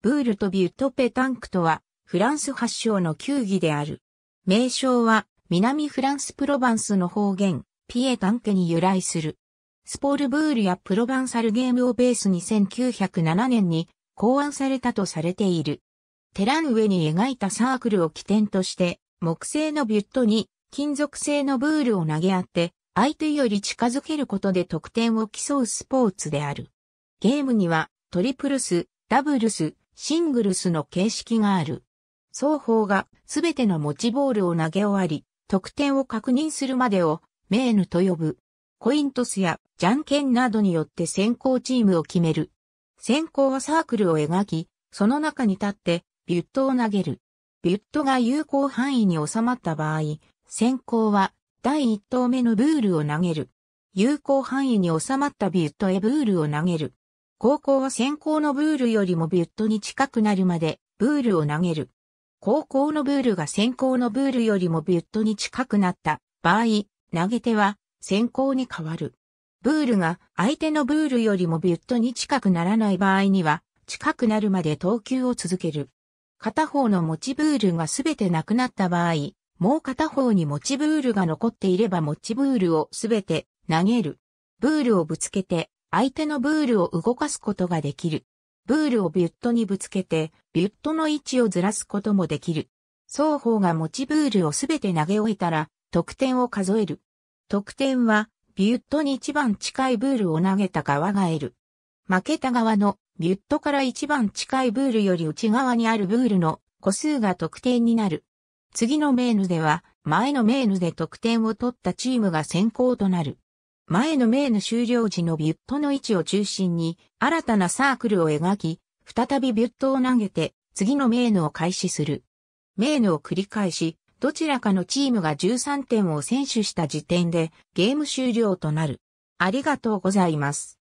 ブールとビュットペタンクとは、フランス発祥の球技である。名称は、南フランスプロバンスの方言、ピエタンケに由来する。スポールブールやプロバンサルゲームをベースに1907年に考案されたとされている。テラン上に描いたサークルを起点として、木製のビュットに金属製のブールを投げ合って、相手より近づけることで得点を競うスポーツである。ゲームにはトリプルス、ダブルス、シングルスの形式がある。双方がすべての持ちボールを投げ終わり、得点を確認するまでをメーヌと呼ぶ。コイントスやジャンケンなどによって先行チームを決める。先行はサークルを描き、その中に立ってビュットを投げる。ビュットが有効範囲に収まった場合、先行は第1投目のブールを投げる。有効範囲に収まったビュットへブールを投げる。高校は先行のブールよりもビュットに近くなるまで、ブールを投げる。高校のブールが先行のブールよりもビュットに近くなった場合、投げ手は先行に変わる。ブールが相手のブールよりもビュットに近くならない場合には、近くなるまで投球を続ける。片方の持ちブールがすべてなくなった場合、もう片方に持ちブールが残っていれば持ちブールをすべて投げる。ブールをぶつけて相手のブールを動かすことができる。ブールをビュットにぶつけて、ビュットの位置をずらすこともできる。双方が持ちブールをすべて投げ終えたら、得点を数える。得点は、ビュットに一番近いブールを投げた側が得る。負けた側のビュットから一番近いブールより内側にあるブールの個数が得点になる。次のメーヌでは、前のメーヌで得点を取ったチームが先行となる。前のメーヌ終了時のビュットの位置を中心に、新たなサークルを描き、再びビュットを投げて、次のメーヌを開始する。メーヌを繰り返し、どちらかのチームが13点を先取した時点で、ゲーム終了となる。ありがとうございます。